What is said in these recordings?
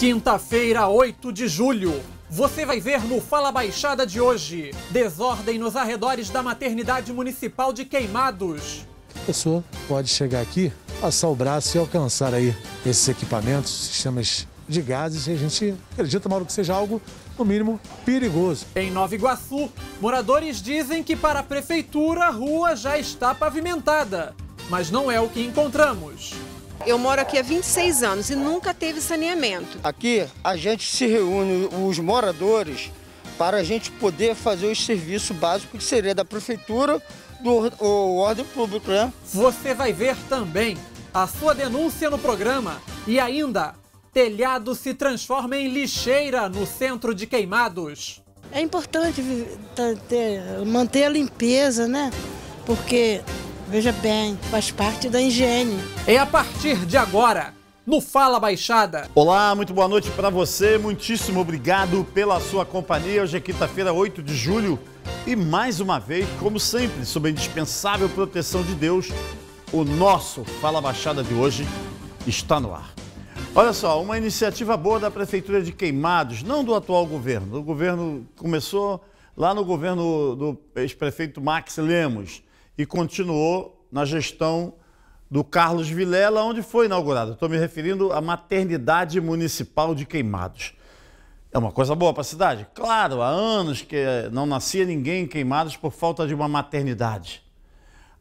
Quinta-feira, 8 de julho. Você vai ver no Fala Baixada de hoje: desordem nos arredores da maternidade municipal de Queimados. A pessoa pode chegar aqui, passar o braço e alcançar aí esses equipamentos, sistemas de gases, e a gente acredita, Mauro, que seja algo, no mínimo, perigoso. Em Nova Iguaçu, moradores dizem que para a prefeitura a rua já está pavimentada, mas não é o que encontramos. Eu moro aqui há 26 anos e nunca teve saneamento. Aqui a gente se reúne, os moradores, para a gente poder fazer o serviço básico que seria da prefeitura, do o, ordem pública. Né? Você vai ver também a sua denúncia no programa e ainda telhado se transforma em lixeira no centro de queimados. É importante manter a limpeza, né? Porque Veja bem, faz parte da higiene. É a partir de agora no Fala Baixada. Olá, muito boa noite para você. Muitíssimo obrigado pela sua companhia. Hoje é quinta-feira, 8 de julho, e mais uma vez, como sempre, sob a indispensável proteção de Deus, o nosso Fala Baixada de hoje está no ar. Olha só, uma iniciativa boa da Prefeitura de Queimados, não do atual governo. O governo começou lá no governo do ex-prefeito Max Lemos e continuou na gestão do Carlos Vilela, onde foi inaugurada. Estou me referindo à maternidade municipal de Queimados. É uma coisa boa para a cidade? Claro, há anos que não nascia ninguém em Queimados por falta de uma maternidade.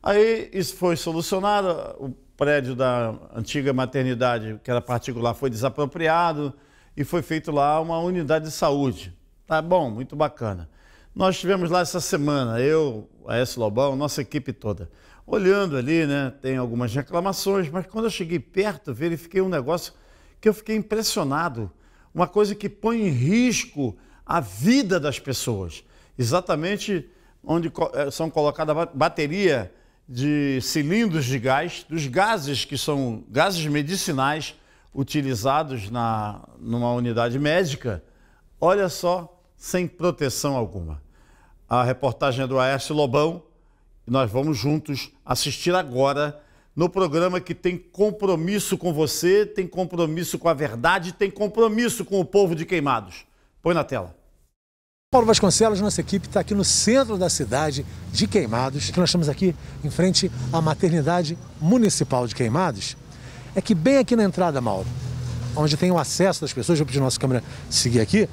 Aí isso foi solucionado, o prédio da antiga maternidade, que era particular, foi desapropriado e foi feito lá uma unidade de saúde. Tá bom, muito bacana. Nós estivemos lá essa semana, eu, Aécio Lobão, nossa equipe toda. Olhando ali, né, tem algumas reclamações, mas quando eu cheguei perto, verifiquei um negócio que eu fiquei impressionado. Uma coisa que põe em risco a vida das pessoas. Exatamente onde eh, são colocadas bateria de cilindros de gás, dos gases que são gases medicinais utilizados na, numa unidade médica. Olha só sem proteção alguma. A reportagem é do Aécio Lobão e nós vamos juntos assistir agora no programa que tem compromisso com você, tem compromisso com a verdade, tem compromisso com o povo de Queimados. Põe na tela. Paulo Vasconcelos, nossa equipe está aqui no centro da cidade de Queimados. Que nós estamos aqui em frente à maternidade municipal de Queimados. É que bem aqui na entrada, Mauro, onde tem o acesso das pessoas, vou pedir nossa câmera seguir aqui,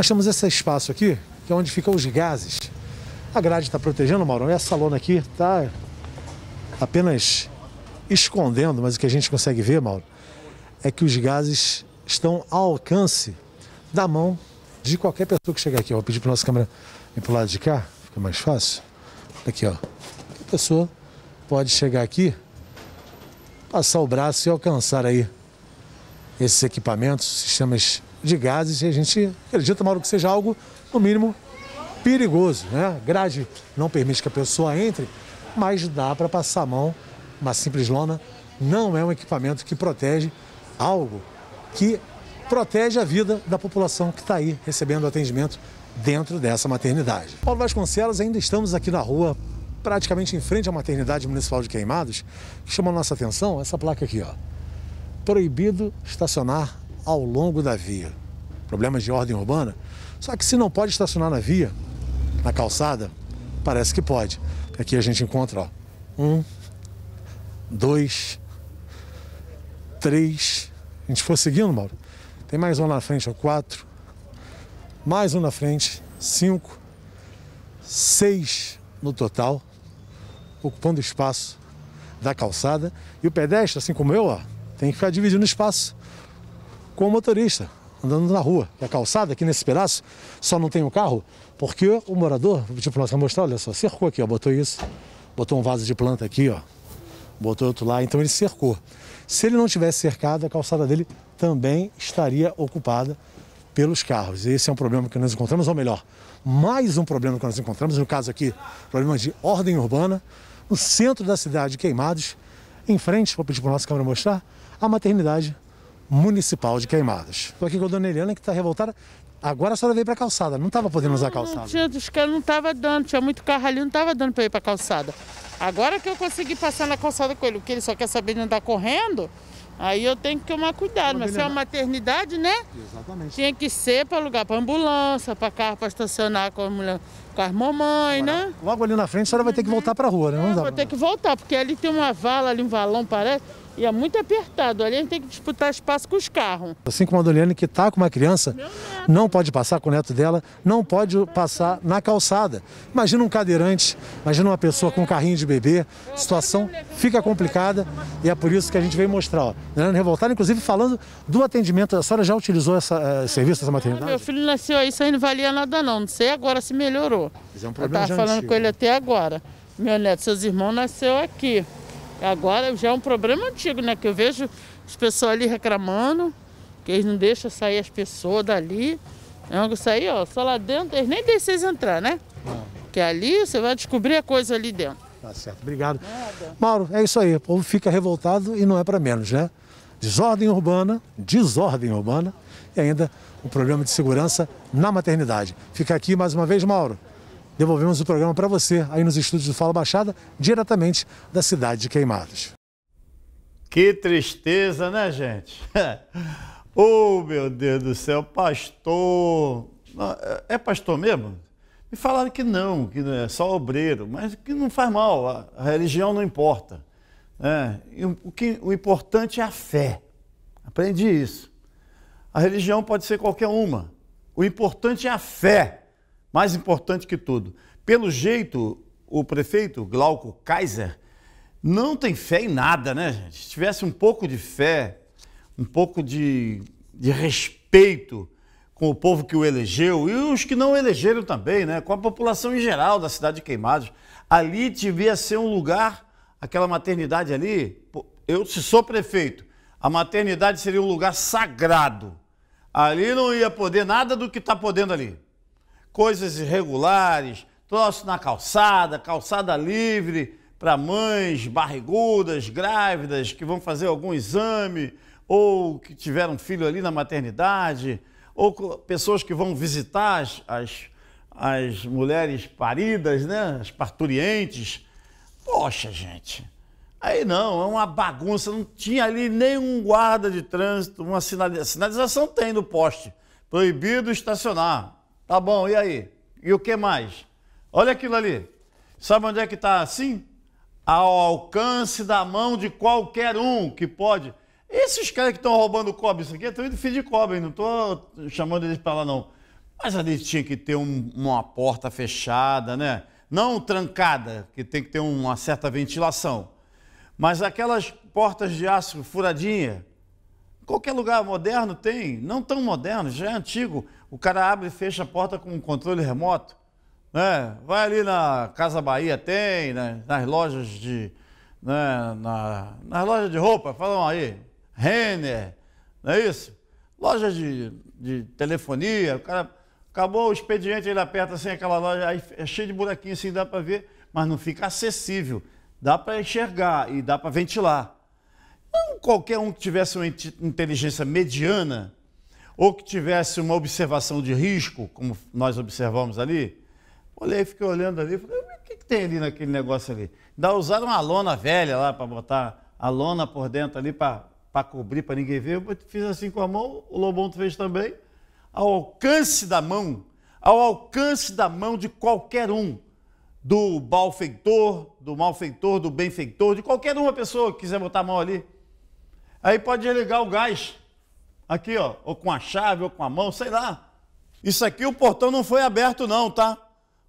nós temos esse espaço aqui, que é onde ficam os gases. A grade está protegendo, Mauro, essa lona aqui está apenas escondendo, mas o que a gente consegue ver, Mauro, é que os gases estão ao alcance da mão de qualquer pessoa que chegar aqui. Eu vou pedir para nossa câmera ir para o lado de cá, fica mais fácil. Aqui, ó. A pessoa pode chegar aqui, passar o braço e alcançar aí esses equipamentos, sistemas de gases e a gente acredita, Mauro, que seja algo, no mínimo, perigoso. Né? Grade não permite que a pessoa entre, mas dá para passar a mão. Uma simples lona não é um equipamento que protege algo que protege a vida da população que está aí recebendo atendimento dentro dessa maternidade. Paulo Vasconcelos, ainda estamos aqui na rua, praticamente em frente à maternidade municipal de Queimados, que chamou nossa atenção essa placa aqui, ó. Proibido estacionar ao longo da via. Problemas de ordem urbana. Só que se não pode estacionar na via, na calçada, parece que pode. Aqui a gente encontra, ó, um, dois, três. A gente for seguindo, Mauro. Tem mais um na frente, ó, quatro. Mais um na frente, cinco. Seis no total, ocupando espaço da calçada. E o pedestre, assim como eu, ó, tem que ficar dividindo espaço com o motorista, andando na rua. E a calçada, aqui nesse pedaço, só não tem um carro, porque o morador, para tipo, nós mostrar, olha só, cercou aqui, ó, botou isso, botou um vaso de planta aqui, ó, botou outro lá, então ele cercou. Se ele não tivesse cercado, a calçada dele também estaria ocupada pelos carros. Esse é um problema que nós encontramos, ou melhor, mais um problema que nós encontramos, no caso aqui, problema de ordem urbana, no centro da cidade, queimados, em frente, vou pedir para o nossa câmera mostrar, a maternidade Municipal de Queimadas. Estou aqui com a dona Eliana que está revoltada. Agora a senhora veio para a calçada, não estava podendo não, usar a calçada. Não tinha, os caras não estava dando, tinha muito carro ali, não estava dando para ir para a calçada. Agora que eu consegui passar na calçada com ele, porque ele só quer saber de andar correndo, aí eu tenho que tomar cuidado. Mas se é uma maternidade, né? Exatamente. Tinha que ser para lugar para ambulância, para carro para estacionar com a mulher, com as mamães, né? Logo ali na frente a senhora vai ter que uhum. voltar para a rua, né? Não, não é, dá vou pra... ter que voltar, porque ali tem uma vala, ali um valão, parece. E é muito apertado. Ali a gente tem que disputar espaço com os carros. Assim como a Doliane, que está com uma criança, não pode passar com o neto dela, não pode passar na calçada. Imagina um cadeirante, imagina uma pessoa com um é. carrinho de bebê. A situação fica complicada e é por isso que a gente veio mostrar. Ó, Doliane Revoltada, inclusive falando do atendimento. A senhora já utilizou eh, esse serviço, essa maternidade? Meu filho nasceu aí, isso aí não valia nada não. Não sei agora se melhorou. Mas é um problema Eu estava falando antigo. com ele né? até agora. Meu neto, seus irmãos nasceu aqui. Agora já é um problema antigo, né? Que eu vejo as pessoas ali reclamando, que eles não deixam sair as pessoas dali. Não, é isso aí, ó, só lá dentro, eles nem deixam vocês entrar, né? Não. Ah. Que ali você vai descobrir a coisa ali dentro. Tá certo, obrigado. Nada. Mauro, é isso aí. O povo fica revoltado e não é para menos, né? Desordem urbana, desordem urbana e ainda o um problema de segurança na maternidade. Fica aqui mais uma vez, Mauro devolvemos o programa para você aí nos estúdios do Fala Baixada, diretamente da cidade de Queimados. Que tristeza, né, gente? oh, meu Deus do céu, pastor. É, é pastor mesmo? Me falaram que não, que é só obreiro, mas que não faz mal, a religião não importa. Né? o, que, o importante é a fé. Aprendi isso. A religião pode ser qualquer uma. O importante é a fé mais importante que tudo. Pelo jeito, o prefeito Glauco Kaiser não tem fé em nada, né, gente? Se tivesse um pouco de fé, um pouco de, de respeito com o povo que o elegeu e os que não elegeram também, né? Com a população em geral da cidade de Queimados. Ali devia ser um lugar, aquela maternidade ali, eu se sou prefeito, a maternidade seria um lugar sagrado. Ali não ia poder nada do que está podendo ali coisas irregulares, troço na calçada, calçada livre para mães barrigudas, grávidas, que vão fazer algum exame, ou que tiveram filho ali na maternidade, ou pessoas que vão visitar as, as, as mulheres paridas, né? as parturientes. Poxa, gente. Aí não, é uma bagunça, não tinha ali nenhum guarda de trânsito, uma sinalização. Sinalização tem no poste. Proibido estacionar. Tá bom, e aí? E o que mais? Olha aquilo ali. Sabe onde é que está assim? Ao alcance da mão de qualquer um que pode. Esses caras que estão roubando cobre, isso aqui é indo fim de cobre, não estou chamando eles para lá não. Mas ali tinha que ter um, uma porta fechada, né? Não trancada, que tem que ter uma certa ventilação. Mas aquelas portas de aço furadinha, qualquer lugar moderno tem, não tão moderno, já é antigo o cara abre e fecha a porta com um controle remoto. Né? Vai ali na Casa Bahia, tem, né? nas lojas de. Né? Na, nas lojas de roupa, falam aí. Renner, não é isso? Loja de, de telefonia, o cara. Acabou o expediente, ele aperta assim aquela loja, aí é cheio de buraquinho assim, dá para ver, mas não fica acessível. Dá para enxergar e dá para ventilar. Não qualquer um que tivesse uma inteligência mediana ou que tivesse uma observação de risco, como nós observamos ali, olhei, fiquei olhando ali, falei, o que, que tem ali naquele negócio ali? Ainda usaram uma lona velha lá para botar a lona por dentro ali para cobrir, para ninguém ver. Eu fiz assim com a mão, o Lobão fez também. Ao alcance da mão, ao alcance da mão de qualquer um, do malfeitor, do malfeitor, do benfeitor, de qualquer uma pessoa que quiser botar a mão ali. Aí pode ligar o gás Aqui, ó, ou com a chave, ou com a mão, sei lá. Isso aqui o portão não foi aberto, não, tá?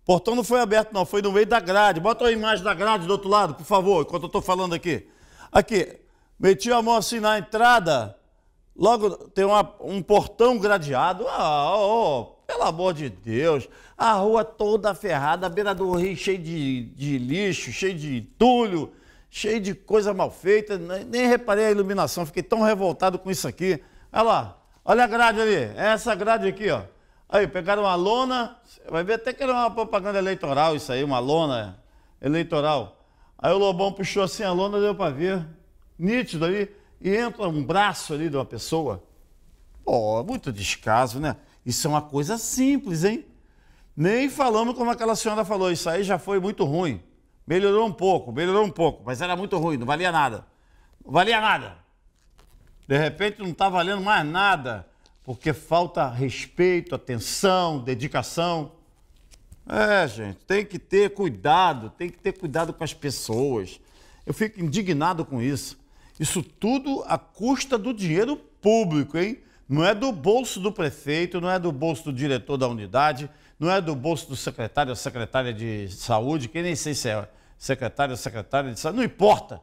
O portão não foi aberto, não, foi no meio da grade. Bota a imagem da grade do outro lado, por favor, enquanto eu estou falando aqui. Aqui, meti a mão assim na entrada, logo tem uma, um portão gradeado. Ah, oh, pelo amor de Deus, a rua toda ferrada, a beira do rio cheia de, de lixo, cheia de entulho, cheia de coisa mal feita. Nem reparei a iluminação, fiquei tão revoltado com isso aqui. Olha lá, olha a grade ali, é essa grade aqui, ó. Aí, pegaram uma lona, vai ver até que era uma propaganda eleitoral isso aí, uma lona eleitoral. Aí o Lobão puxou assim a lona, deu para ver, nítido ali, e entra um braço ali de uma pessoa. Pô, muito descaso, né? Isso é uma coisa simples, hein? Nem falamos como aquela senhora falou, isso aí já foi muito ruim. Melhorou um pouco, melhorou um pouco, mas era muito ruim, não valia nada. Não valia nada. De repente não está valendo mais nada, porque falta respeito, atenção, dedicação. É, gente, tem que ter cuidado, tem que ter cuidado com as pessoas. Eu fico indignado com isso. Isso tudo à custa do dinheiro público, hein? Não é do bolso do prefeito, não é do bolso do diretor da unidade, não é do bolso do secretário ou secretária de saúde, que nem sei se é secretário ou secretária de saúde, não importa.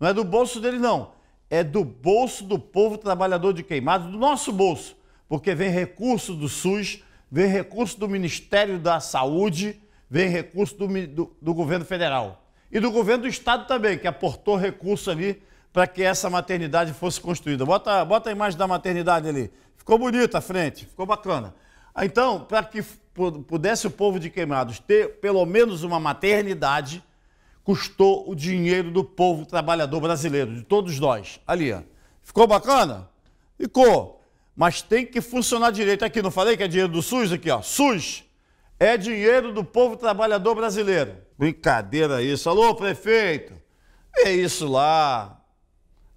Não é do bolso dele, não é do bolso do povo trabalhador de queimados, do nosso bolso, porque vem recurso do SUS, vem recurso do Ministério da Saúde, vem recurso do, do, do governo federal e do governo do estado também, que aportou recurso ali para que essa maternidade fosse construída. Bota, bota a imagem da maternidade ali. Ficou bonita a frente, ficou bacana. Então, para que pudesse o povo de Queimados ter pelo menos uma maternidade, custou o dinheiro do povo trabalhador brasileiro, de todos nós. Ali, ó. Ficou bacana? Ficou. Mas tem que funcionar direito. Aqui, não falei que é dinheiro do SUS? Aqui, ó. SUS é dinheiro do povo trabalhador brasileiro. Brincadeira isso. Alô, prefeito? É isso lá.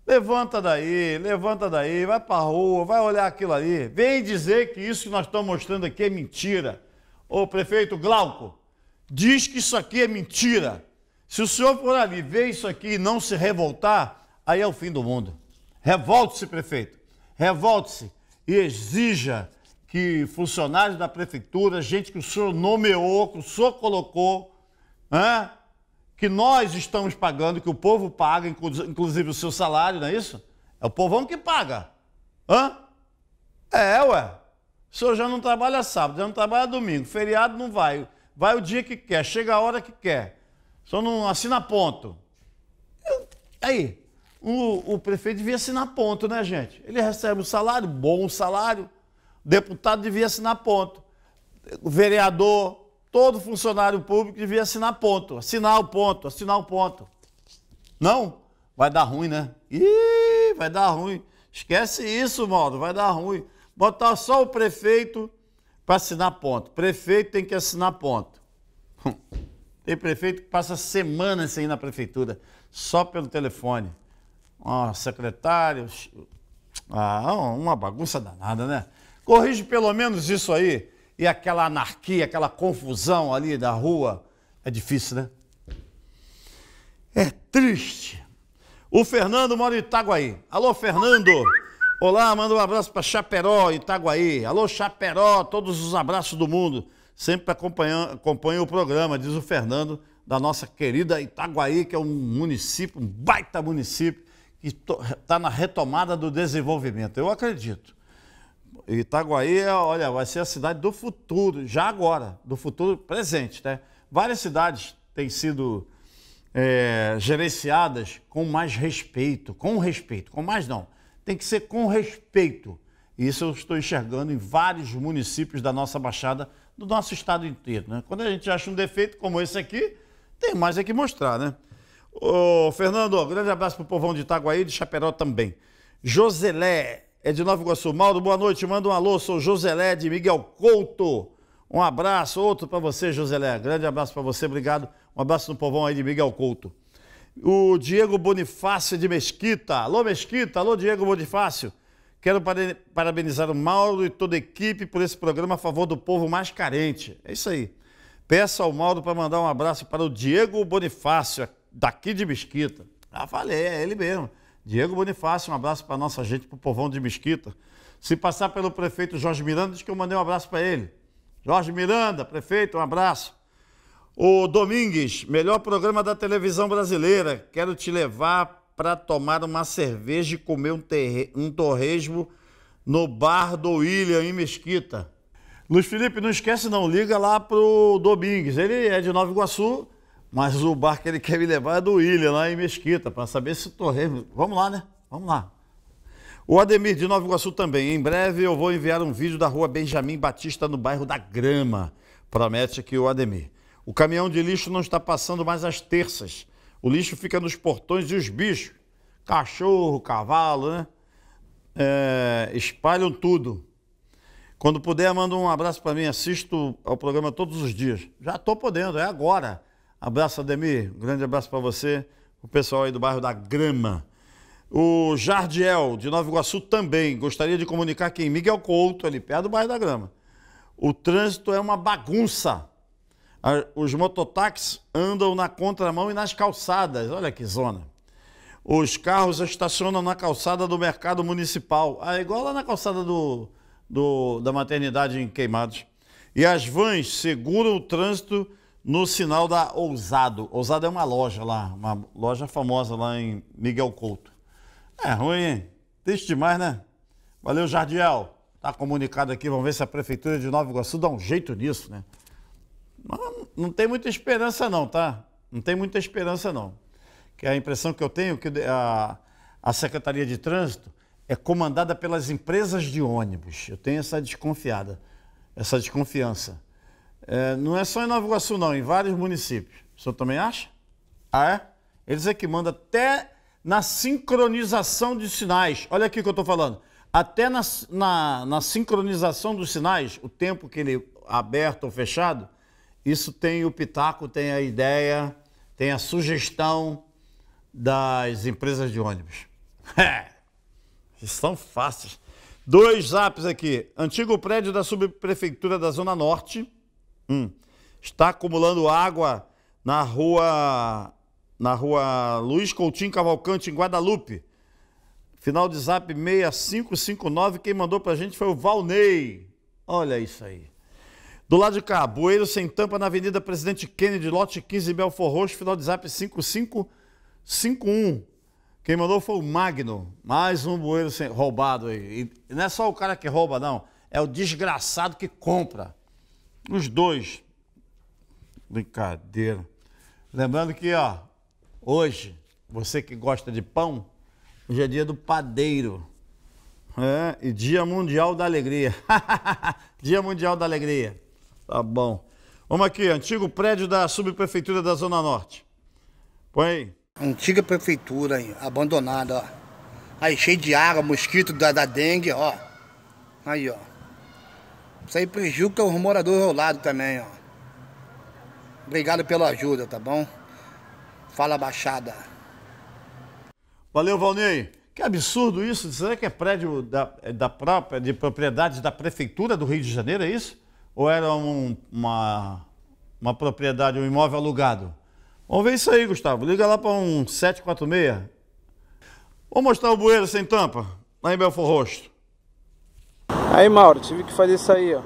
Levanta daí, levanta daí, vai pra rua, vai olhar aquilo ali. Vem dizer que isso que nós estamos mostrando aqui é mentira. Ô prefeito Glauco, diz que isso aqui é mentira. Se o senhor for ali ver isso aqui e não se revoltar, aí é o fim do mundo. Revolte-se, prefeito. Revolte-se e exija que funcionários da prefeitura, gente que o senhor nomeou, que o senhor colocou, que nós estamos pagando, que o povo paga, inclusive o seu salário, não é isso? É o povão que paga. Hã? É, ué. O senhor já não trabalha sábado, já não trabalha domingo. Feriado não vai. Vai o dia que quer, chega a hora que quer. Só não assina ponto. Eu, aí, o, o, prefeito devia assinar ponto, né, gente? Ele recebe um salário, bom salário. O deputado devia assinar ponto. O vereador, todo funcionário público devia assinar ponto. Assinar o ponto, assinar o ponto. Não? Vai dar ruim, né? Ih, vai dar ruim. Esquece isso, Mauro, vai dar ruim. Botar só o prefeito para assinar ponto. Prefeito tem que assinar ponto. Hum. Tem prefeito que passa semanas sem ir na prefeitura, só pelo telefone. Ó, oh, secretário. Ah, uma bagunça danada, né? Corrige pelo menos isso aí. E aquela anarquia, aquela confusão ali da rua. É difícil, né? É triste. O Fernando mora em Itaguaí. Alô, Fernando. Olá, manda um abraço para Chaperó, Itaguaí. Alô, Chaperó, todos os abraços do mundo sempre acompanha, o programa, diz o Fernando, da nossa querida Itaguaí, que é um município, um baita município, que está na retomada do desenvolvimento. Eu acredito. Itaguaí, é, olha, vai ser a cidade do futuro, já agora, do futuro presente, né? Várias cidades têm sido é, gerenciadas com mais respeito, com respeito, com mais não. Tem que ser com respeito. Isso eu estou enxergando em vários municípios da nossa Baixada do nosso estado inteiro. Né? Quando a gente acha um defeito como esse aqui, tem mais é que mostrar, né? Ô, Fernando, grande abraço pro povão de Itaguaí e de Chaperó também. Joselé é de Nova Iguaçu. Maldo, boa noite, manda um alô, sou Joselé de Miguel Couto. Um abraço, outro para você, Joselé. Grande abraço para você, obrigado. Um abraço no povão aí de Miguel Couto. O Diego Bonifácio de Mesquita. Alô, Mesquita. Alô, Diego Bonifácio. Quero parabenizar o Mauro e toda a equipe por esse programa a favor do povo mais carente. É isso aí. Peço ao Mauro para mandar um abraço para o Diego Bonifácio, daqui de Mesquita. Ah, falei, é ele mesmo. Diego Bonifácio, um abraço para nossa gente, para o povão de Mesquita. Se passar pelo prefeito Jorge Miranda, diz que eu mandei um abraço para ele. Jorge Miranda, prefeito, um abraço. O Domingues, melhor programa da televisão brasileira. Quero te levar para tomar uma cerveja e comer um, um torresmo no bar do William, em Mesquita. Luiz Felipe, não esquece não, liga lá pro Domingues. Ele é de Nova Iguaçu, mas o bar que ele quer me levar é do William, lá em Mesquita, para saber se o torresmo... Vamos lá, né? Vamos lá. O Ademir de Nova Iguaçu também. Em breve eu vou enviar um vídeo da rua Benjamin Batista, no bairro da Grama. Promete aqui o Ademir. O caminhão de lixo não está passando mais às terças. O lixo fica nos portões e os bichos, cachorro, cavalo, né? É, espalham tudo. Quando puder, manda um abraço para mim. Assisto ao programa todos os dias. Já estou podendo, é agora. Abraço, Ademir. Um grande abraço para você, o pessoal aí do bairro da Grama. O Jardiel, de Nova Iguaçu, também. Gostaria de comunicar que em Miguel Couto, ali perto do bairro da Grama, o trânsito é uma bagunça os mototáxis andam na contramão e nas calçadas. Olha que zona. Os carros estacionam na calçada do mercado municipal. Ah, é igual lá na calçada do, do, da maternidade em Queimados. E as vans seguram o trânsito no sinal da Ousado. Ousado é uma loja lá, uma loja famosa lá em Miguel Couto. É ruim, hein? Triste demais, né? Valeu, Jardiel. Tá comunicado aqui, vamos ver se a prefeitura de Nova Iguaçu dá um jeito nisso, né? Não, não tem muita esperança não, tá? Não tem muita esperança não. Que a impressão que eu tenho é que a, a Secretaria de Trânsito é comandada pelas empresas de ônibus. Eu tenho essa desconfiada, essa desconfiança. É, não é só em Nova Iguaçu não, em vários municípios. O senhor também acha? Ah, é? Eles é que mandam até na sincronização de sinais. Olha aqui o que eu estou falando. Até na, na, na sincronização dos sinais, o tempo que ele é aberto ou fechado, isso tem o pitaco, tem a ideia, tem a sugestão das empresas de ônibus. É, são fáceis. Dois zaps aqui. Antigo prédio da subprefeitura da Zona Norte hum, está acumulando água na rua na rua Luiz Coutinho Cavalcante, em Guadalupe. Final de zap 6559. Quem mandou para a gente foi o Valnei. Olha isso aí. Do lado de cá, bueiro sem tampa na Avenida Presidente Kennedy, lote 15, Belfor Roxo, final de zap 5551. Quem mandou foi o Magno. Mais um bueiro sem... roubado aí. E não é só o cara que rouba, não. É o desgraçado que compra. Os dois. Brincadeira. Lembrando que, ó, hoje, você que gosta de pão, hoje é dia do padeiro. É, e Dia Mundial da Alegria. dia Mundial da Alegria. Tá bom. Vamos aqui, antigo prédio da subprefeitura da Zona Norte. Põe aí. Antiga prefeitura abandonada, ó. Aí cheio de água, mosquito da, da dengue, ó. Aí, ó. Isso aí prejudica os moradores ao lado também, ó. Obrigado pela ajuda, tá bom? Fala Baixada. Valeu, Valnei. Que absurdo isso. Será que é prédio da, é da própria, de propriedade da prefeitura do Rio de Janeiro, é isso? ou era um, uma, uma propriedade, um imóvel alugado? Vamos ver isso aí, Gustavo. Liga lá para um 746. Vou mostrar o bueiro sem tampa, lá em Belfor Aí, Mauro, tive que fazer isso aí, ó.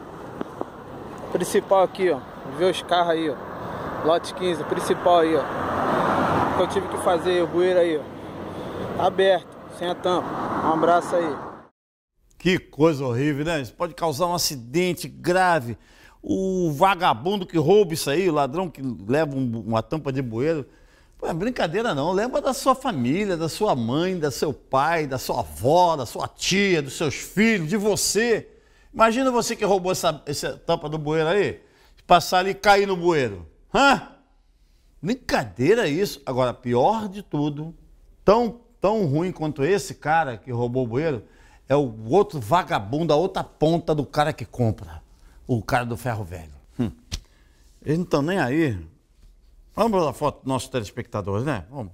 Principal aqui, ó. Ver os carros aí, ó. Lote 15, principal aí, ó. Que eu tive que fazer o bueiro aí, ó. aberto, sem a tampa. Um abraço aí. Que coisa horrível, né? Isso pode causar um acidente grave. O vagabundo que rouba isso aí, o ladrão que leva um, uma tampa de bueiro. Pô, é brincadeira não. Lembra da sua família, da sua mãe, da seu pai, da sua avó, da sua tia, dos seus filhos, de você. Imagina você que roubou essa, essa tampa do bueiro aí, passar ali e cair no bueiro. Hã? Brincadeira isso. Agora, pior de tudo, tão, tão ruim quanto esse cara que roubou o bueiro, é o outro vagabundo, a outra ponta do cara que compra. O cara do ferro velho. Hum. Eles não estão nem aí. Vamos lá a foto dos nossos telespectadores, né? Vamos.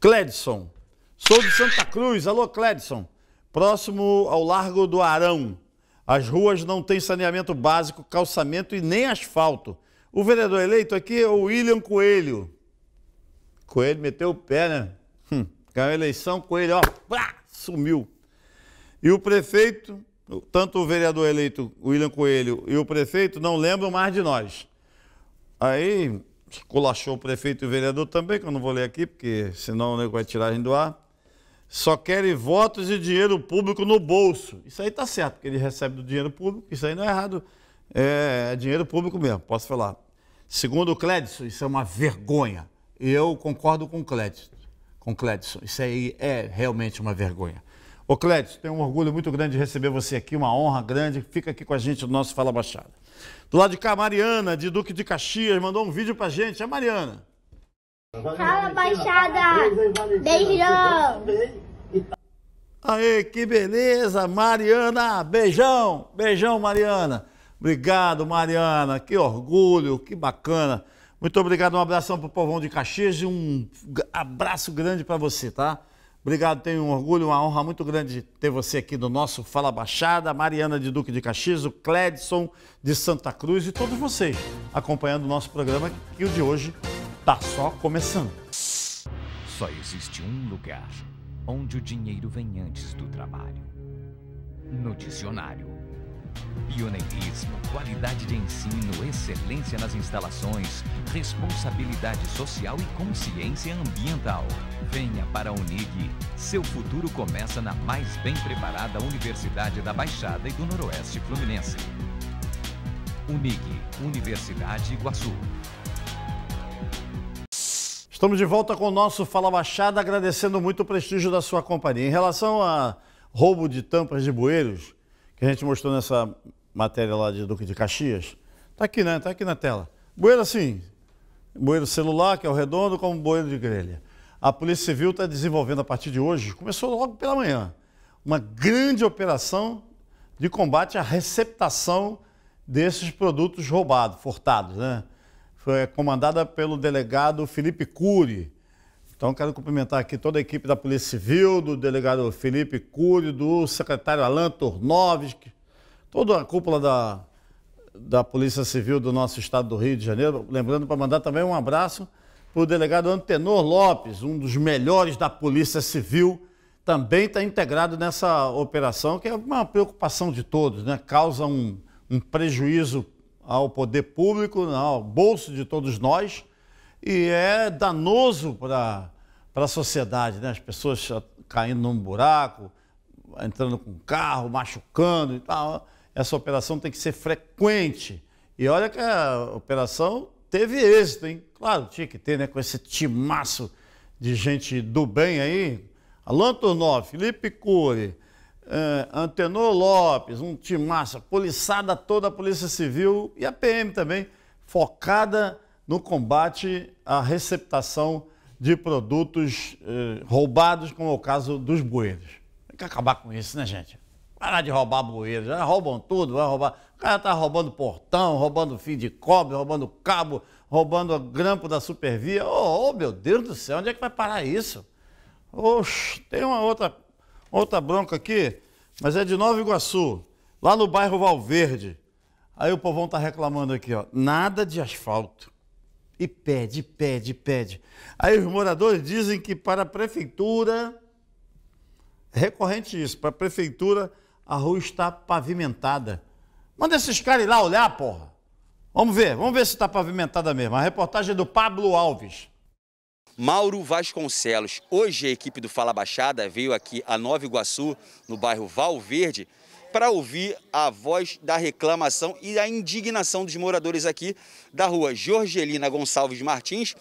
Cledson. Sou de Santa Cruz. Alô, Cledson. Próximo ao Largo do Arão. As ruas não têm saneamento básico, calçamento e nem asfalto. O vereador eleito aqui é o William Coelho. Coelho meteu o pé, né? Hum. Ganhou a eleição, Coelho, ó, sumiu. E o prefeito, tanto o vereador eleito William Coelho e o prefeito não lembram mais de nós. Aí colachou o prefeito e o vereador também, que eu não vou ler aqui, porque senão né, vai gente do ar. Só querem votos e dinheiro público no bolso. Isso aí tá certo, porque ele recebe do dinheiro público, isso aí não é errado. É, é dinheiro público mesmo, posso falar. Segundo o Clédson, isso é uma vergonha. E eu concordo com o Clédson. Com Clédson, isso aí é realmente uma vergonha. Ô Clédio, tenho um orgulho muito grande de receber você aqui, uma honra grande. Fica aqui com a gente no nosso Fala Baixada. Do lado de cá, Mariana, de Duque de Caxias, mandou um vídeo pra gente. É Mariana. Fala Baixada! Beijão! Aê, que beleza! Mariana, beijão! Beijão, Mariana! Obrigado, Mariana. Que orgulho, que bacana. Muito obrigado, um abração pro povão de Caxias e um abraço grande para você, tá? Obrigado, tenho um orgulho, uma honra muito grande de ter você aqui no nosso Fala Baixada, Mariana de Duque de Caxias, o Cledson de Santa Cruz e todos vocês acompanhando o nosso programa, que o de hoje está só começando. Só existe um lugar onde o dinheiro vem antes do trabalho. No dicionário Pioneirismo, qualidade de ensino, excelência nas instalações, responsabilidade social e consciência ambiental. Venha para a Unig. Seu futuro começa na mais bem preparada Universidade da Baixada e do Noroeste Fluminense. Unig, Universidade Iguaçu. Estamos de volta com o nosso Fala Baixada, agradecendo muito o prestígio da sua companhia. Em relação a roubo de tampas de bueiros, que a gente mostrou nessa matéria lá de Duque de Caxias. Tá aqui, né? Tá aqui na tela. Bueiro assim, bueiro celular, que é o redondo, como bueiro de grelha. A Polícia Civil está desenvolvendo a partir de hoje, começou logo pela manhã, uma grande operação de combate à receptação desses produtos roubados, furtados, né? Foi comandada pelo delegado Felipe Cury. Então, quero cumprimentar aqui toda a equipe da Polícia Civil, do delegado Felipe Curio, do secretário Alan Tornoves, toda a cúpula da, da Polícia Civil do nosso estado do Rio de Janeiro. Lembrando para mandar também um abraço para o delegado Antenor Lopes, um dos melhores da Polícia Civil, também está integrado nessa operação, que é uma preocupação de todos, né? causa um, um prejuízo ao poder público, ao bolso de todos nós e é danoso para a sociedade, né? As pessoas caindo num buraco, entrando com carro, machucando e tal. Essa operação tem que ser frequente. E olha que a operação teve êxito, hein? Claro, tinha que ter, né? Com esse timaço de gente do bem aí. Alan Turnov, Felipe Cury, é, Antenor Lopes, um timaço, a poliçada toda a Polícia Civil e a PM também, focada no combate à receptação de produtos eh, roubados, como é o caso dos bueiros. Tem que acabar com isso, né, gente? Parar de roubar bueiros. Já roubam tudo, vai roubar. O cara tá roubando portão, roubando fio de cobre, roubando cabo, roubando o grampo da supervia. Oh, oh, meu Deus do céu, onde é que vai parar isso? Oxe, tem uma outra, outra bronca aqui, mas é de Nova Iguaçu, lá no bairro Valverde. Aí o povão tá reclamando aqui, ó. Nada de asfalto. E pede, pede, pede. Aí os moradores dizem que para a prefeitura, é recorrente isso, para a prefeitura a rua está pavimentada. Manda esses caras ir lá olhar, porra. Vamos ver, vamos ver se está pavimentada mesmo. A reportagem é do Pablo Alves. Mauro Vasconcelos. Hoje a equipe do Fala Baixada veio aqui a Nova Iguaçu, no bairro Valverde, para ouvir a voz da reclamação e da indignação dos moradores aqui da rua Jorgelina Gonçalves Martins,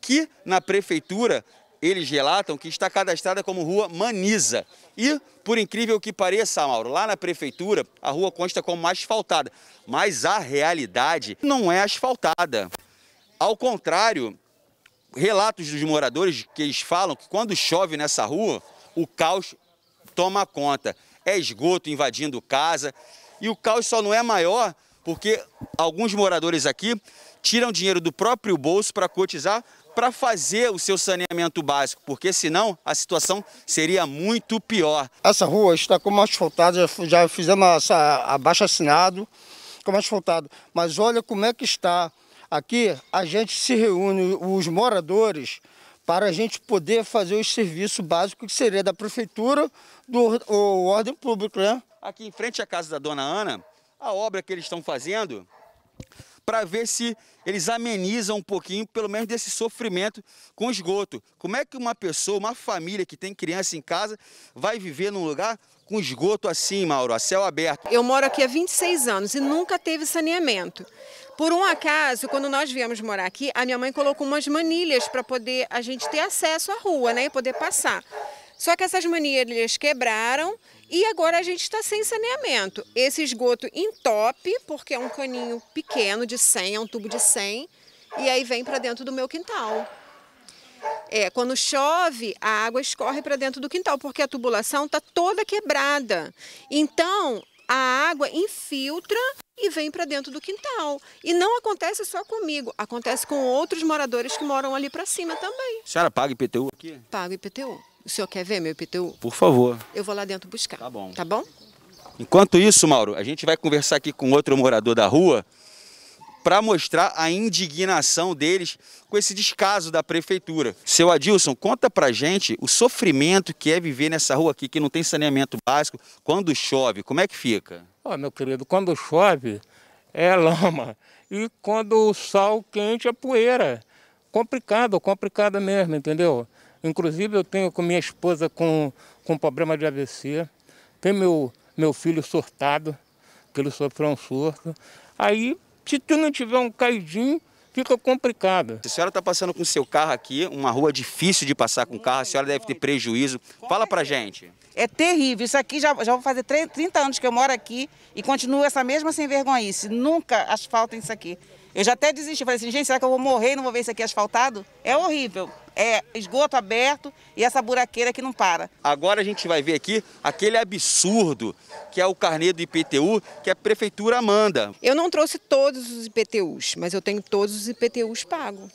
que na prefeitura eles relatam que está cadastrada como rua Maniza. E, por incrível que pareça, Mauro, lá na prefeitura a rua consta como asfaltada, mas a realidade não é asfaltada. Ao contrário, relatos dos moradores que eles falam que quando chove nessa rua, o caos toma conta é esgoto invadindo casa. E o caos só não é maior porque alguns moradores aqui tiram dinheiro do próprio bolso para cotizar para fazer o seu saneamento básico, porque senão a situação seria muito pior. Essa rua está como asfaltada, já fizemos a abaixo assinado, como asfaltado, mas olha como é que está. Aqui a gente se reúne, os moradores, para a gente poder fazer o serviço básico que seria da prefeitura, do o, ordem pública, né? Aqui em frente à casa da dona Ana, a obra que eles estão fazendo para ver se eles amenizam um pouquinho, pelo menos, desse sofrimento com esgoto. Como é que uma pessoa, uma família que tem criança em casa, vai viver num lugar com esgoto assim, Mauro, a céu aberto. Eu moro aqui há 26 anos e nunca teve saneamento. Por um acaso, quando nós viemos morar aqui, a minha mãe colocou umas manilhas para poder a gente ter acesso à rua, né, e poder passar. Só que essas manilhas quebraram e agora a gente está sem saneamento. Esse esgoto entope, porque é um caninho pequeno de 100, é um tubo de 100, e aí vem para dentro do meu quintal. É, quando chove, a água escorre para dentro do quintal, porque a tubulação está toda quebrada. Então, a água infiltra e vem para dentro do quintal. E não acontece só comigo, acontece com outros moradores que moram ali para cima também. A senhora paga IPTU aqui? Pago IPTU. O senhor quer ver meu IPTU? Por favor. Eu vou lá dentro buscar. Tá bom. Tá bom? Enquanto isso, Mauro, a gente vai conversar aqui com outro morador da rua para mostrar a indignação deles com esse descaso da prefeitura. Seu Adilson, conta pra gente o sofrimento que é viver nessa rua aqui, que não tem saneamento básico. Quando chove, como é que fica? Ó, oh, meu querido, quando chove é lama. E quando o sol quente é poeira. Complicado, complicado mesmo, entendeu? Inclusive eu tenho com minha esposa com, com problema de AVC. Tem meu, meu filho surtado, que ele sofreu um surto. Aí se tu não tiver um caidinho, fica complicado. Se a senhora está passando com seu carro aqui, uma rua difícil de passar com carro, a senhora deve ter prejuízo. Fala pra gente. É terrível. Isso aqui já, já vou fazer 30 anos que eu moro aqui e continua essa mesma sem vergonha. Nunca asfaltem isso aqui. Eu já até desisti. Falei assim, gente, será que eu vou morrer e não vou ver isso aqui asfaltado? É horrível é esgoto aberto e essa buraqueira que não para. Agora a gente vai ver aqui aquele absurdo que é o carnê do IPTU que a prefeitura manda. Eu não trouxe todos os IPTUs, mas eu tenho todos os IPTUs pagos.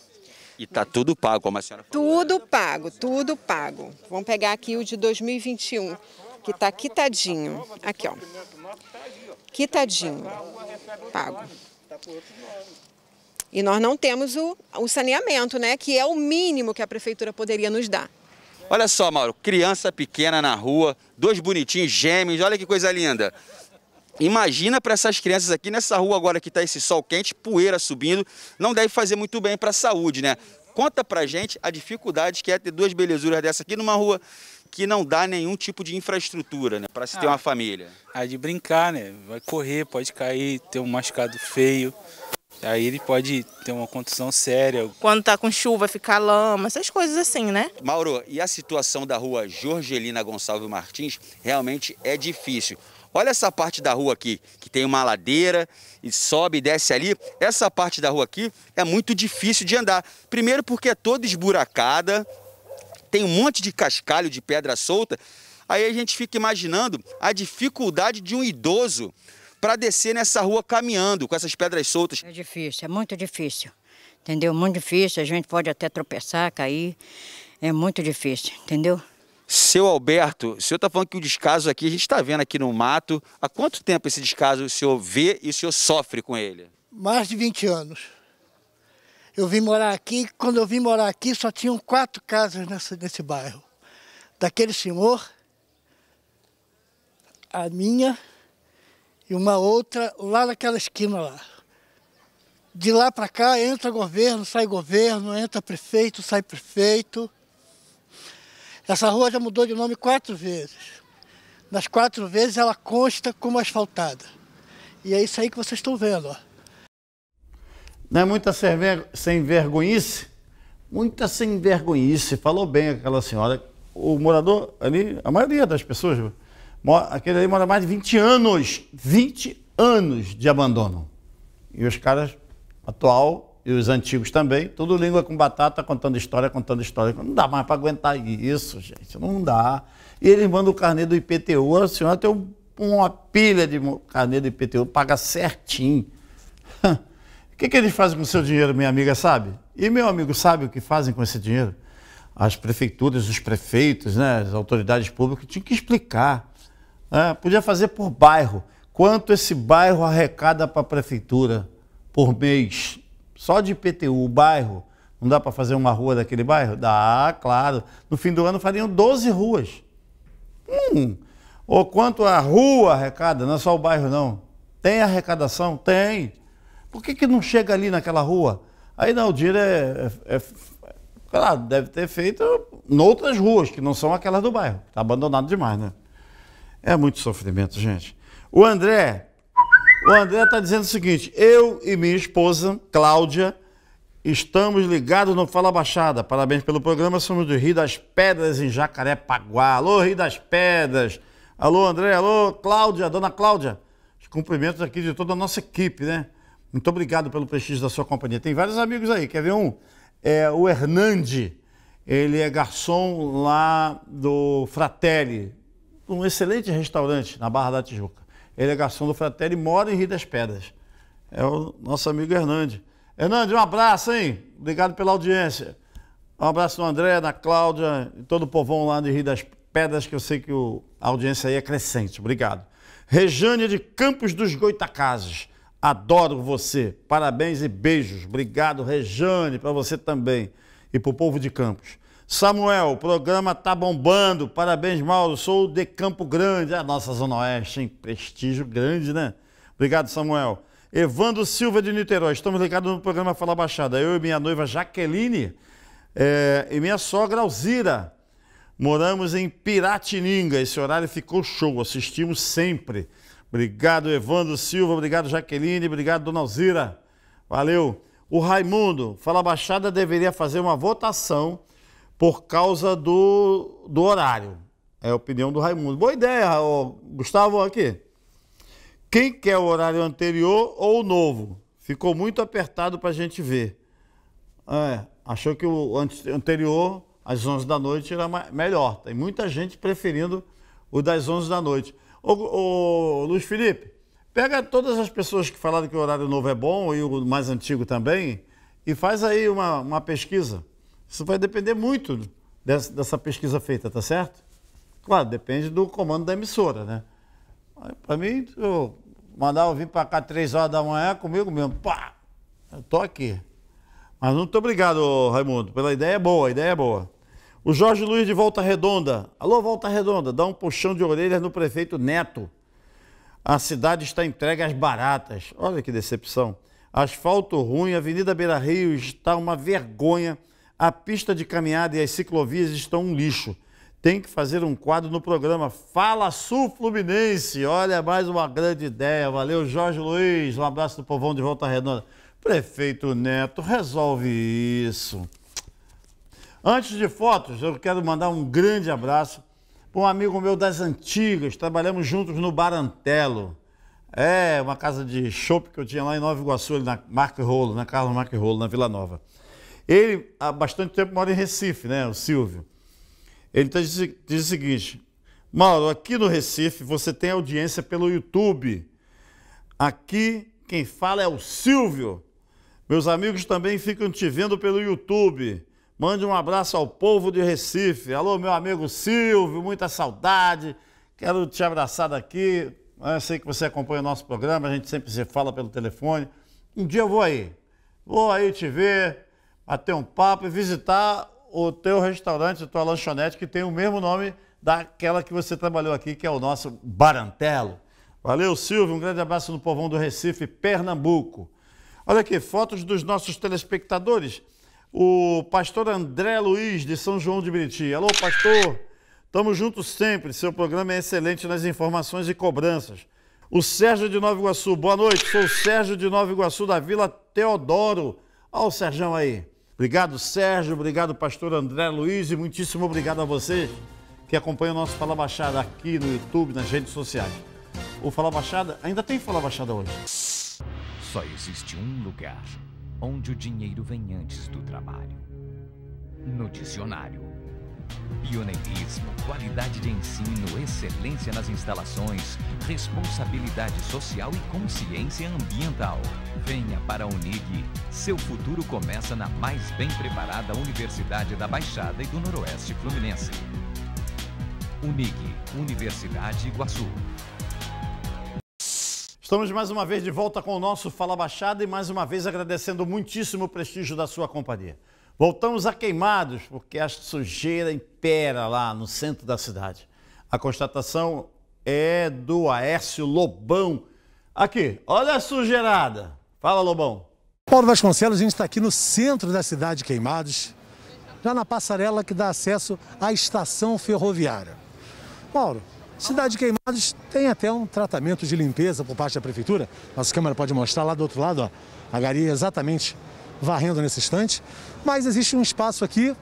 E está tudo pago, como a senhora falou. Tudo pago, tudo pago. Vamos pegar aqui o de 2021, que está quitadinho. Aqui, ó. Quitadinho. Pago. E nós não temos o, o saneamento, né, que é o mínimo que a prefeitura poderia nos dar. Olha só, Mauro, criança pequena na rua, dois bonitinhos gêmeos, olha que coisa linda. Imagina para essas crianças aqui nessa rua agora que está esse sol quente, poeira subindo, não deve fazer muito bem para a saúde, né? Conta pra gente a dificuldade que é ter duas belezuras dessa aqui numa rua que não dá nenhum tipo de infraestrutura, né, para se ter ah. uma família. Ah, de brincar, né? Vai correr, pode cair, ter um machucado feio, Aí ele pode ter uma contusão séria. Quando tá com chuva, ficar lama, essas coisas assim, né? Mauro, e a situação da rua Jorgelina Gonçalves Martins realmente é difícil. Olha essa parte da rua aqui, que tem uma ladeira e sobe e desce ali. Essa parte da rua aqui é muito difícil de andar. Primeiro porque é toda esburacada, tem um monte de cascalho de pedra solta. Aí a gente fica imaginando a dificuldade de um idoso para descer nessa rua caminhando com essas pedras soltas. É difícil, é muito difícil, entendeu? Muito difícil, a gente pode até tropeçar, cair, é muito difícil, entendeu? Seu Alberto, o senhor está falando que o descaso aqui, a gente está vendo aqui no mato, há quanto tempo esse descaso o senhor vê e o senhor sofre com ele? Mais de 20 anos. Eu vim morar aqui, quando eu vim morar aqui só tinham quatro casas nessa, nesse bairro. Daquele senhor, a minha, e uma outra lá naquela esquina lá. De lá para cá entra governo, sai governo, entra prefeito, sai prefeito. Essa rua já mudou de nome quatro vezes. Nas quatro vezes ela consta como asfaltada. E é isso aí que vocês estão vendo. Ó. Não é muita sem vergonhice? Muita sem vergonhice. Falou bem aquela senhora. O morador ali, a maioria das pessoas Aquele ali mora mais de 20 anos. 20 anos de abandono. E os caras atual e os antigos também, tudo língua com batata, contando história, contando história. Não dá mais para aguentar isso, gente. Não dá. E eles mandam o carnê do IPTU, a senhora tem uma pilha de carnê do IPTU, paga certinho. O que, que eles fazem com o seu dinheiro, minha amiga, sabe? E meu amigo, sabe o que fazem com esse dinheiro? As prefeituras, os prefeitos, né, as autoridades públicas tinham que explicar é, podia fazer por bairro. Quanto esse bairro arrecada para a prefeitura por mês? Só de IPTU, o bairro. Não dá para fazer uma rua daquele bairro? Dá, claro. No fim do ano fariam 12 ruas. Hum. Ou quanto a rua arrecada, não é só o bairro não. Tem arrecadação? Tem. Por que, que não chega ali naquela rua? Aí não, o dinheiro é, é, é claro, deve ter feito noutras ruas, que não são aquelas do bairro. Está abandonado demais, né? É muito sofrimento, gente. O André, o André está dizendo o seguinte: eu e minha esposa, Cláudia, estamos ligados no Fala Baixada. Parabéns pelo programa. Somos do Rio das Pedras, em Jacarepaguá. Alô, Rio das Pedras. Alô, André. Alô, Cláudia, dona Cláudia. Os cumprimentos aqui de toda a nossa equipe, né? Muito obrigado pelo prestígio da sua companhia. Tem vários amigos aí. Quer ver um? É, o Hernande. Ele é garçom lá do Fratelli, um excelente restaurante na Barra da Tijuca. Ele é garçom do Fratelli e mora em Rio das Pedras. É o nosso amigo Hernande. Hernande, um abraço, hein? Obrigado pela audiência. Um abraço no André, na Cláudia e todo o povão lá de Rio das Pedras, que eu sei que o, a audiência aí é crescente. Obrigado. Rejane de Campos dos Goitacazes. Adoro você. Parabéns e beijos. Obrigado, Rejane, para você também e para o povo de Campos. Samuel, o programa tá bombando. Parabéns, Mauro. Sou de Campo Grande, a nossa Zona Oeste, em prestígio grande, né? Obrigado, Samuel. Evandro Silva de Niterói, estamos ligados no programa Fala Baixada. Eu e minha noiva Jaqueline é, e minha sogra Alzira. Moramos em Piratininga. Esse horário ficou show, assistimos sempre. Obrigado, Evandro Silva. Obrigado, Jaqueline. Obrigado, Dona Alzira. Valeu. O Raimundo, Fala Baixada deveria fazer uma votação por causa do, do horário. É a opinião do Raimundo. Boa ideia, ó, Gustavo, aqui. Quem quer o horário anterior ou novo? Ficou muito apertado para a gente ver. É, achou que o anterior, às 11 da noite, era melhor. Tem muita gente preferindo o das 11 da noite. Ô, ô, Luiz Felipe, pega todas as pessoas que falaram que o horário novo é bom e o mais antigo também e faz aí uma, uma pesquisa. Isso vai depender muito dessa, dessa pesquisa feita, tá certo? Claro, depende do comando da emissora, né? Para mim, eu mandar eu vir para cá três horas da manhã comigo mesmo, pá, eu tô aqui. Mas muito obrigado, Raimundo, pela ideia boa, a ideia é boa. O Jorge Luiz de Volta Redonda. Alô, Volta Redonda, dá um puxão de orelhas no prefeito Neto. A cidade está entregue às baratas. Olha que decepção. Asfalto ruim, Avenida Beira Rio está uma vergonha. A pista de caminhada e as ciclovias estão um lixo. Tem que fazer um quadro no programa Fala Sul Fluminense. Olha, mais uma grande ideia. Valeu, Jorge Luiz. Um abraço do povão de Volta Redonda. Prefeito Neto, resolve isso. Antes de fotos, eu quero mandar um grande abraço para um amigo meu das antigas. Trabalhamos juntos no Barantelo. É, uma casa de chope que eu tinha lá em Nova Iguaçu, na Marco Rolo, na Carlos Marco Rolo, na Vila Nova. Ele, há bastante tempo, mora em Recife, né, o Silvio. Ele diz, diz o seguinte: Mauro, aqui no Recife você tem audiência pelo YouTube. Aqui quem fala é o Silvio. Meus amigos também ficam te vendo pelo YouTube. Mande um abraço ao povo de Recife. Alô, meu amigo Silvio, muita saudade. Quero te abraçar daqui. Ah, eu sei que você acompanha o nosso programa, a gente sempre se fala pelo telefone. Um dia eu vou aí. Vou aí te ver, ter um papo e visitar o teu restaurante, a tua lanchonete, que tem o mesmo nome daquela que você trabalhou aqui, que é o nosso Barantelo. Valeu, Silvio. Um grande abraço no povão do Recife, Pernambuco. Olha aqui, fotos dos nossos telespectadores. O pastor André Luiz, de São João de Meriti. Alô, pastor. Tamo juntos sempre. Seu programa é excelente nas informações e cobranças. O Sérgio de Nova Iguaçu. Boa noite. Sou o Sérgio de Nova Iguaçu, da Vila Teodoro. Olha o Sérgio aí. Obrigado, Sérgio. Obrigado, pastor André Luiz. E muitíssimo obrigado a você que acompanha o nosso Fala Baixada aqui no YouTube, nas redes sociais. O Fala Baixada, ainda tem Fala Baixada hoje. Só existe um lugar onde o dinheiro vem antes do trabalho. No dicionário. Pioneirismo, qualidade de ensino, excelência nas instalações, responsabilidade social e consciência ambiental. Venha para a Unig. Seu futuro começa na mais bem preparada Universidade da Baixada e do Noroeste Fluminense. Unig, Universidade Iguaçu. Estamos mais uma vez de volta com o nosso Fala Baixada e mais uma vez agradecendo muitíssimo o prestígio da sua companhia. Voltamos a queimados, porque a sujeira impera lá no centro da cidade. A constatação é do Aécio Lobão. Aqui, olha a sujeirada. Fala, Lobão. Paulo Vasconcelos, a gente está aqui no centro da cidade de Queimados, já na passarela que dá acesso à estação ferroviária. Mauro, cidade de Queimados tem até um tratamento de limpeza por parte da prefeitura. Nossa câmera pode mostrar lá do outro lado, ó, a garia é exatamente varrendo nesse instante, mas existe um espaço aqui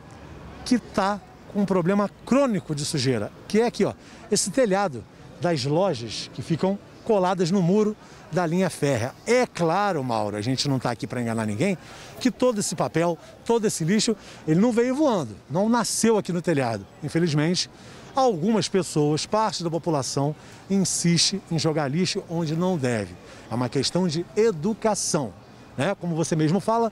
que está com um problema crônico de sujeira, que é aqui, ó, esse telhado das lojas que ficam coladas no muro da linha férrea. É claro, Mauro, a gente não está aqui para enganar ninguém, que todo esse papel, todo esse lixo, ele não veio voando, não nasceu aqui no telhado. Infelizmente, algumas pessoas, parte da população, insiste em jogar lixo onde não deve. É uma questão de educação. Né? Como você mesmo fala,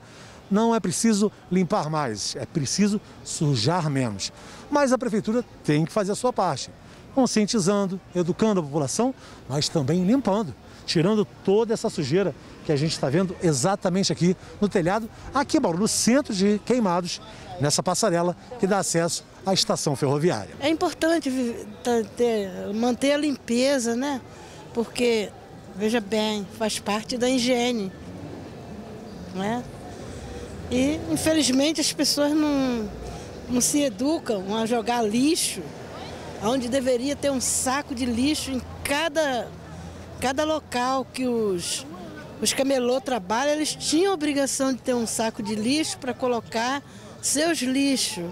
não é preciso limpar mais, é preciso sujar menos. Mas a prefeitura tem que fazer a sua parte, conscientizando, educando a população, mas também limpando, tirando toda essa sujeira que a gente está vendo exatamente aqui no telhado, aqui em no centro de Queimados, nessa passarela que dá acesso à estação ferroviária. É importante manter a limpeza, né? Porque, veja bem, faz parte da higiene né? E, infelizmente, as pessoas não, não se educam a jogar lixo, onde deveria ter um saco de lixo em cada, cada local que os, os camelô trabalham, eles tinham a obrigação de ter um saco de lixo para colocar seus lixos.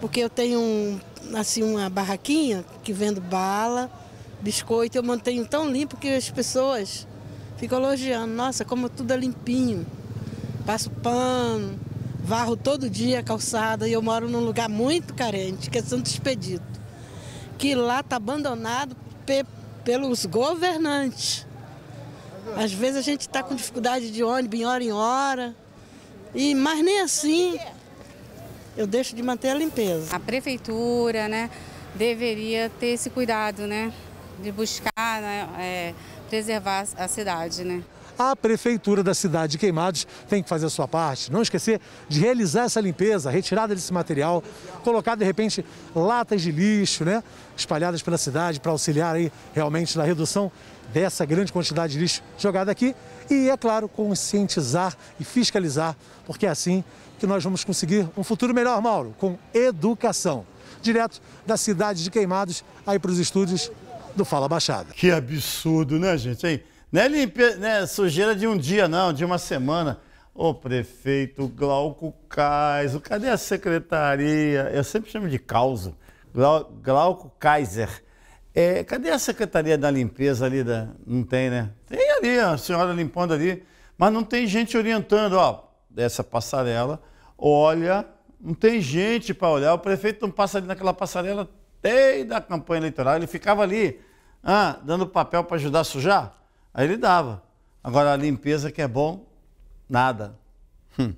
Porque eu tenho um, assim, uma barraquinha que vendo bala, biscoito, eu mantenho tão limpo que as pessoas Fico elogiando, nossa, como tudo é limpinho. Passo pano, varro todo dia a calçada e eu moro num lugar muito carente, que é Santo Expedito. Que lá está abandonado pe pelos governantes. Às vezes a gente está com dificuldade de ônibus em hora em hora. E, mas nem assim eu deixo de manter a limpeza. A prefeitura né, deveria ter esse cuidado, né? De buscar né, é preservar a cidade, né? a prefeitura da cidade de Queimados tem que fazer a sua parte. Não esquecer de realizar essa limpeza, retirada desse material, colocar de repente latas de lixo, né, espalhadas pela cidade para auxiliar aí realmente na redução dessa grande quantidade de lixo jogada aqui e é claro conscientizar e fiscalizar, porque é assim que nós vamos conseguir um futuro melhor, Mauro, com educação. Direto da cidade de Queimados aí para os estúdios do Fala Baixada. Que absurdo, né, gente? Hein? Não é, limpe... né, sujeira de um dia, não, de uma semana. Ô prefeito Glauco Kaiser, cadê a secretaria? Eu sempre chamo de causo. Glau... Glauco Kaiser. É, cadê a secretaria da limpeza ali? Da... Não tem, né? Tem ali, a senhora limpando ali, mas não tem gente orientando, ó, dessa passarela. Olha, não tem gente para olhar. O prefeito não passa ali naquela passarela desde a campanha eleitoral. Ele ficava ali, ah, dando papel para ajudar a sujar. Aí ele dava. Agora a limpeza que é bom, nada. Hum.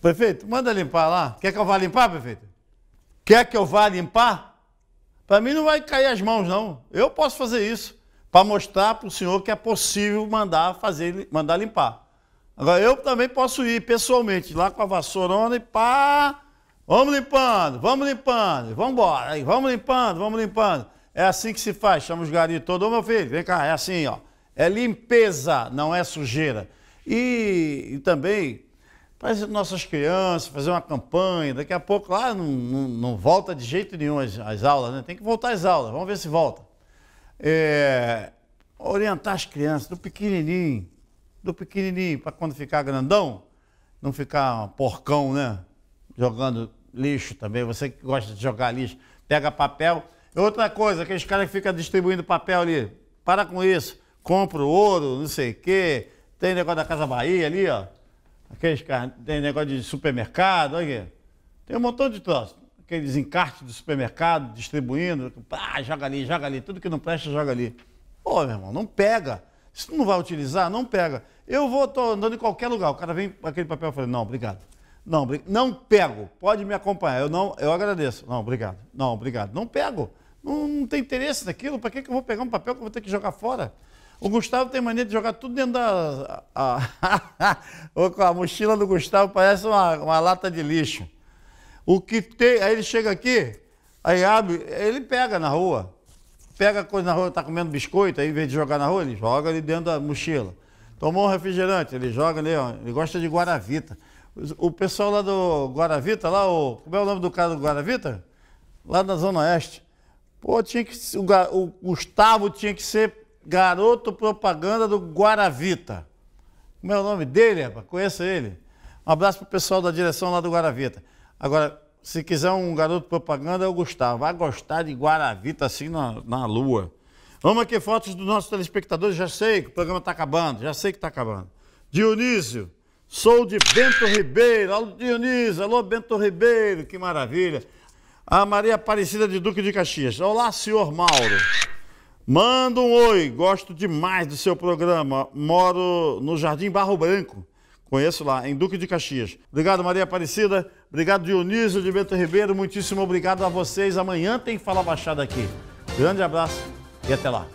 Prefeito, manda limpar lá. Quer que eu vá limpar, prefeito? Quer que eu vá limpar? Para mim não vai cair as mãos, não. Eu posso fazer isso para mostrar para o senhor que é possível mandar fazer, mandar limpar. Agora eu também posso ir pessoalmente lá com a vassourona e pá, Vamos limpando, vamos limpando, vamos embora, vamos limpando, vamos limpando. É assim que se faz, chama os garis todo, ô meu filho, vem cá, é assim, ó. É limpeza, não é sujeira. E, e também para nossas crianças, fazer uma campanha, daqui a pouco, lá não, não, não volta de jeito nenhum as, as, aulas, né? Tem que voltar as aulas, vamos ver se volta. É, orientar as crianças do pequenininho, do pequenininho, para quando ficar grandão, não ficar porcão, né? jogando lixo também, você que gosta de jogar lixo, pega papel. Outra coisa, aqueles caras que ficam distribuindo papel ali, para com isso. Compra ouro, não sei o quê. Tem negócio da Casa Bahia ali, ó. Aqueles caras, tem negócio de supermercado, olha aqui. Tem um montão de troço. Aqueles encartes do supermercado distribuindo, Ah, joga ali, joga ali, tudo que não presta, joga ali. Pô, meu irmão, não pega. Se tu não vai utilizar, não pega. Eu vou, tô andando em qualquer lugar. O cara vem com aquele papel e fala, não, obrigado. Não, não pego. Pode me acompanhar. Eu não, eu agradeço. Não, obrigado. Não, obrigado. Não pego. Não, não tem interesse naquilo. Para que, que eu vou pegar um papel que eu vou ter que jogar fora? O Gustavo tem mania de jogar tudo dentro da. A, a, a, a mochila do Gustavo parece uma, uma lata de lixo. O que tem. Aí ele chega aqui, aí abre, ele pega na rua. Pega coisa na rua, está comendo biscoito, aí em vez de jogar na rua, ele joga ali dentro da mochila. Tomou um refrigerante, ele joga ali, ó, ele gosta de Guaravita. O pessoal lá do Guaravita, lá, o, como é o nome do cara do Guaravita? Lá na Zona Oeste. Pô, tinha que, o, o Gustavo tinha que ser garoto propaganda do Guaravita. Como é o nome dele, rapaz? conheça ele. Um abraço pro pessoal da direção lá do Guaravita. Agora, se quiser um garoto propaganda, é o Gustavo. Vai gostar de Guaravita assim na, na lua. Vamos aqui, fotos dos nossos telespectadores. Já sei que o programa está acabando, já sei que está acabando. Dionísio. Sou de Bento Ribeiro. Alô, Dionísio. Alô, Bento Ribeiro. Que maravilha. A Maria Aparecida de Duque de Caxias. Olá, senhor Mauro. Manda um oi. Gosto demais do seu programa. Moro no Jardim Barro Branco. Conheço lá, em Duque de Caxias. Obrigado, Maria Aparecida. Obrigado, Dionísio de Bento Ribeiro. Muitíssimo obrigado a vocês. Amanhã tem Fala Baixada aqui. Grande abraço e até lá.